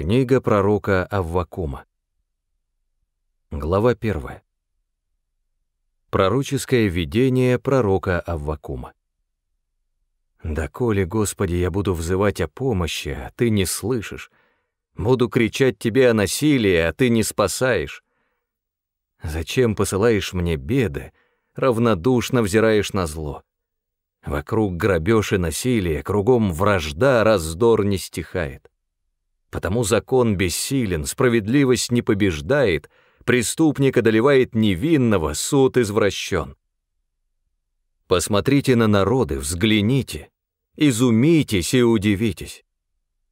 Книга пророка Аввакума. Глава 1. Пророческое видение пророка Аввакума. «Доколе, Господи, я буду взывать о помощи, а Ты не слышишь? Буду кричать Тебе о насилии, а Ты не спасаешь? Зачем посылаешь мне беды, равнодушно взираешь на зло? Вокруг грабеж и насилие, кругом вражда, раздор не стихает. Потому закон бессилен, справедливость не побеждает, преступник одолевает невинного, суд извращен. Посмотрите на народы, взгляните, изумитесь и удивитесь.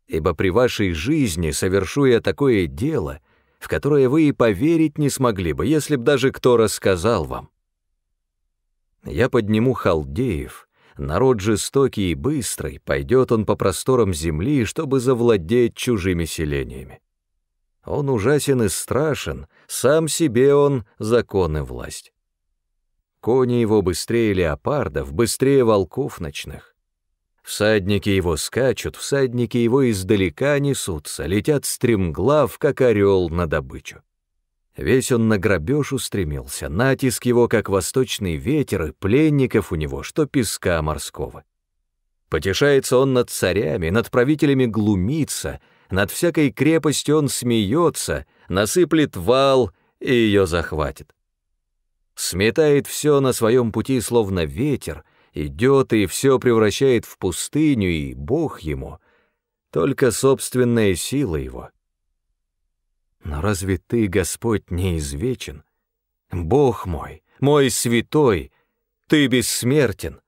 Ибо при вашей жизни, совершу я такое дело, в которое вы и поверить не смогли бы, если б даже кто рассказал вам. Я подниму халдеев, Народ жестокий и быстрый, пойдет он по просторам земли, чтобы завладеть чужими селениями. Он ужасен и страшен, сам себе он закон и власть. Кони его быстрее леопардов, быстрее волков ночных. Всадники его скачут, всадники его издалека несутся, летят стремглав, как орел на добычу. Весь он на грабеж устремился, натиск его, как восточный ветер, и пленников у него, что песка морского. Потешается он над царями, над правителями глумится, над всякой крепостью он смеется, насыплет вал и ее захватит. Сметает все на своем пути, словно ветер, идет и все превращает в пустыню, и Бог ему, только собственная сила его — но разве Ты, Господь, неизвечен? Бог мой, мой святой, Ты бессмертен.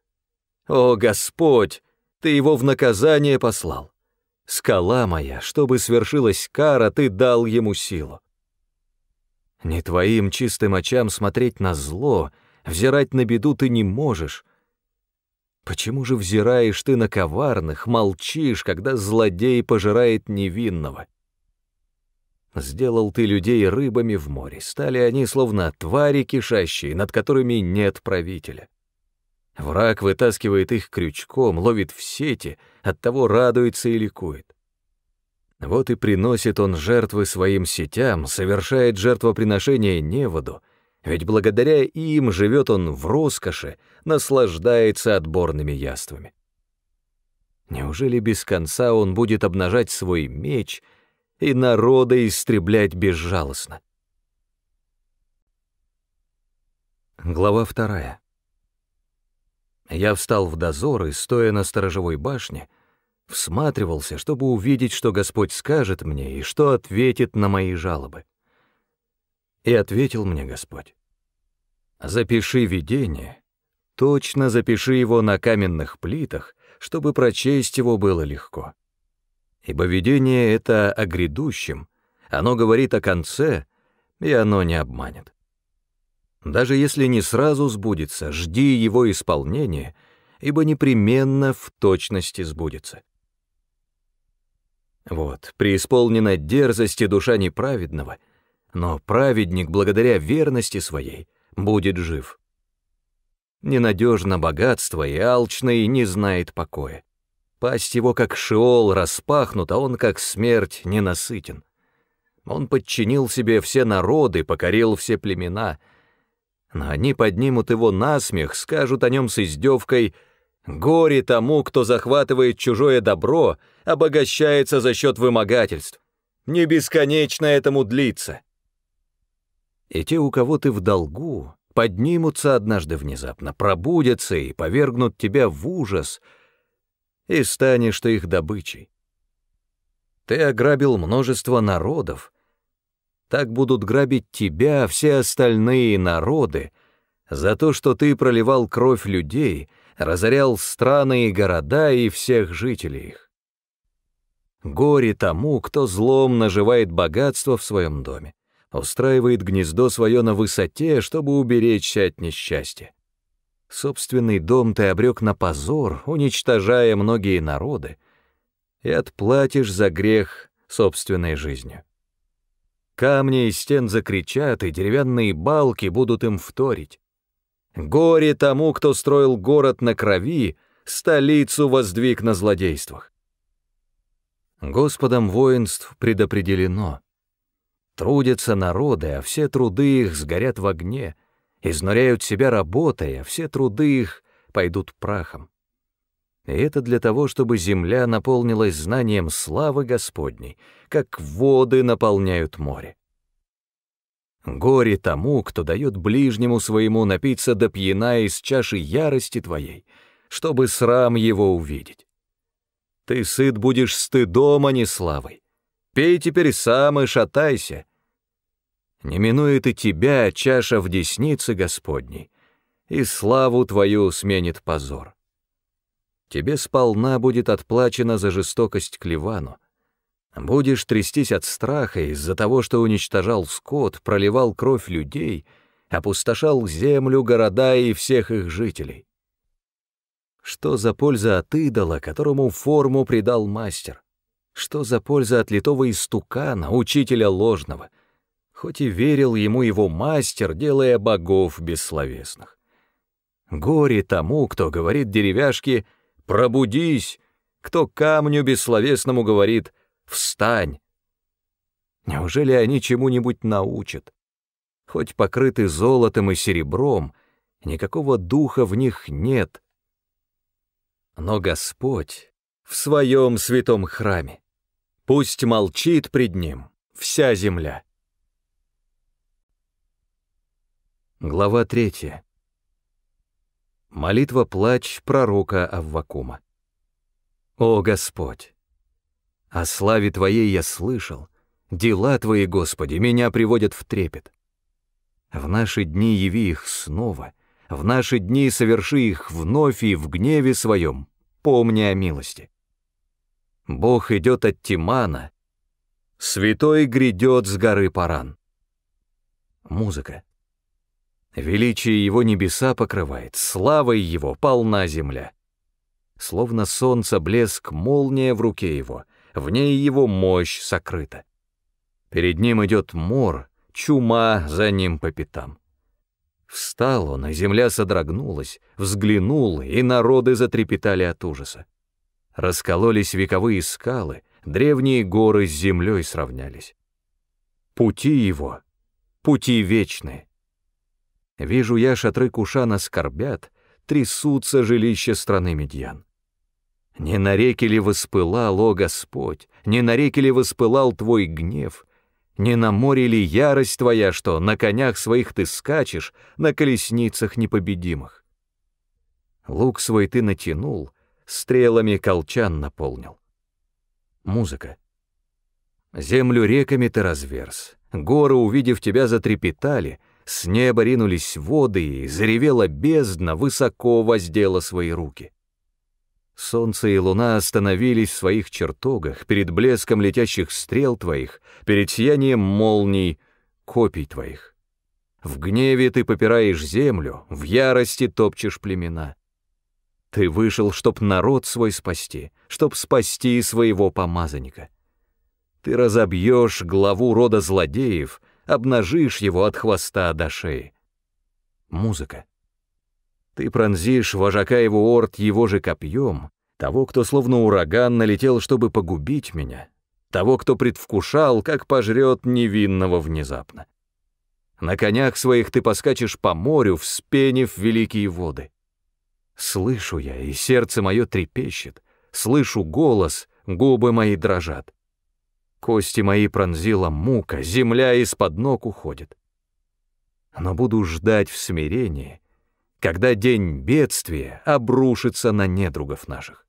О, Господь, Ты его в наказание послал. Скала моя, чтобы свершилась кара, Ты дал ему силу. Не Твоим чистым очам смотреть на зло, взирать на беду Ты не можешь, Почему же взираешь ты на коварных, молчишь, когда злодей пожирает невинного? Сделал ты людей рыбами в море, стали они словно твари кишащие, над которыми нет правителя. Враг вытаскивает их крючком, ловит в сети, оттого радуется и ликует. Вот и приносит он жертвы своим сетям, совершает жертвоприношение неводу, ведь благодаря им живет он в роскоши, наслаждается отборными яствами. Неужели без конца он будет обнажать свой меч — и народа истреблять безжалостно. Глава вторая. Я встал в дозор и, стоя на сторожевой башне, всматривался, чтобы увидеть, что Господь скажет мне и что ответит на мои жалобы. И ответил мне Господь. «Запиши видение, точно запиши его на каменных плитах, чтобы прочесть его было легко ибо видение — это о грядущем, оно говорит о конце, и оно не обманет. Даже если не сразу сбудется, жди его исполнения, ибо непременно в точности сбудется. Вот, преисполнена дерзости душа неправедного, но праведник, благодаря верности своей, будет жив. Ненадежно богатство и алчный не знает покоя. Пасть его, как шеол, а он, как смерть, ненасытен. Он подчинил себе все народы, покорил все племена. Но они поднимут его насмех, скажут о нем с издевкой «Горе тому, кто захватывает чужое добро, обогащается за счет вымогательств. Не бесконечно этому длится». И те, у кого ты в долгу, поднимутся однажды внезапно, пробудятся и повергнут тебя в ужас — и станешь ты их добычей. Ты ограбил множество народов. Так будут грабить тебя а все остальные народы за то, что ты проливал кровь людей, разорял страны и города и всех жителей их. Горе тому, кто злом наживает богатство в своем доме, устраивает гнездо свое на высоте, чтобы уберечься от несчастья. Собственный дом ты обрек на позор, уничтожая многие народы, и отплатишь за грех собственной жизнью. Камни и стен закричат, и деревянные балки будут им вторить. Горе тому, кто строил город на крови, столицу воздвиг на злодействах. Господом воинств предопределено. Трудятся народы, а все труды их сгорят в огне — изнуряют себя работой, а все труды их пойдут прахом. И это для того, чтобы земля наполнилась знанием славы Господней, как воды наполняют море. Горе тому, кто дает ближнему своему напиться до пьяна из чаши ярости твоей, чтобы срам его увидеть. Ты сыт будешь стыдом, а не славой. Пей теперь сам и шатайся, не минует и тебя чаша в деснице Господней, и славу твою сменит позор. Тебе сполна будет отплачено за жестокость к Ливану. Будешь трястись от страха из-за того, что уничтожал скот, проливал кровь людей, опустошал землю, города и всех их жителей. Что за польза от идола, которому форму придал мастер? Что за польза от литого истукана, учителя ложного — хоть и верил ему его мастер, делая богов бессловесных. Горе тому, кто говорит деревяшке «пробудись», кто камню бессловесному говорит «встань». Неужели они чему-нибудь научат? Хоть покрыты золотом и серебром, никакого духа в них нет. Но Господь в своем святом храме. Пусть молчит пред ним вся земля. Глава 3. Молитва плач пророка Аввакума. «О Господь! О славе Твоей я слышал, дела Твои, Господи, меня приводят в трепет. В наши дни яви их снова, в наши дни соверши их вновь и в гневе своем, помни о милости. Бог идет от Тимана, святой грядет с горы Паран». Музыка. Величие его небеса покрывает, славой его полна земля. Словно солнце блеск молния в руке его, в ней его мощь сокрыта. Перед ним идет мор, чума за ним по пятам. Встал он, и земля содрогнулась, взглянул, и народы затрепетали от ужаса. Раскололись вековые скалы, древние горы с землей сравнялись. Пути его, пути вечные. Вижу я, шатры Кушана скорбят, трясутся жилища страны Медьян. Не на реке ли воспылал, о Господь, не на реке ли воспылал твой гнев, не на море ли ярость твоя, что на конях своих ты скачешь, на колесницах непобедимых? Лук свой ты натянул, стрелами колчан наполнил. Музыка. Землю реками ты разверз, горы, увидев тебя, затрепетали — с неба ринулись воды, и заревела бездна, высоко воздела свои руки. Солнце и луна остановились в своих чертогах, перед блеском летящих стрел твоих, перед сиянием молний, копий твоих. В гневе ты попираешь землю, в ярости топчешь племена. Ты вышел, чтоб народ свой спасти, чтоб спасти своего помазанника. Ты разобьешь главу рода злодеев — обнажишь его от хвоста до шеи. Музыка. Ты пронзишь вожака его орд его же копьем, того, кто словно ураган налетел, чтобы погубить меня, того, кто предвкушал, как пожрет невинного внезапно. На конях своих ты поскачешь по морю, вспенив великие воды. Слышу я, и сердце мое трепещет, слышу голос, губы мои дрожат кости мои пронзила мука, земля из-под ног уходит. Но буду ждать в смирении, когда день бедствия обрушится на недругов наших.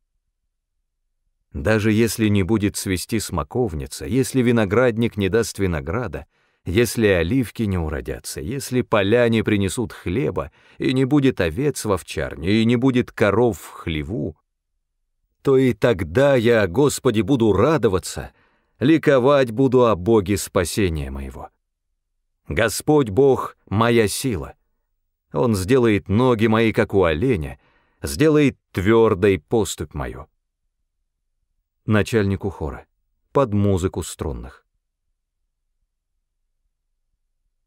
Даже если не будет свести смоковница, если виноградник не даст винограда, если оливки не уродятся, если поля не принесут хлеба, и не будет овец в овчарне, и не будет коров в хлеву, то и тогда я, Господи, буду радоваться ликовать буду о Боге спасения моего. Господь Бог — моя сила. Он сделает ноги мои, как у оленя, сделает твердой поступь мою. Начальнику хора. Под музыку струнных.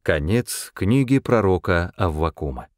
Конец книги пророка Аввакума.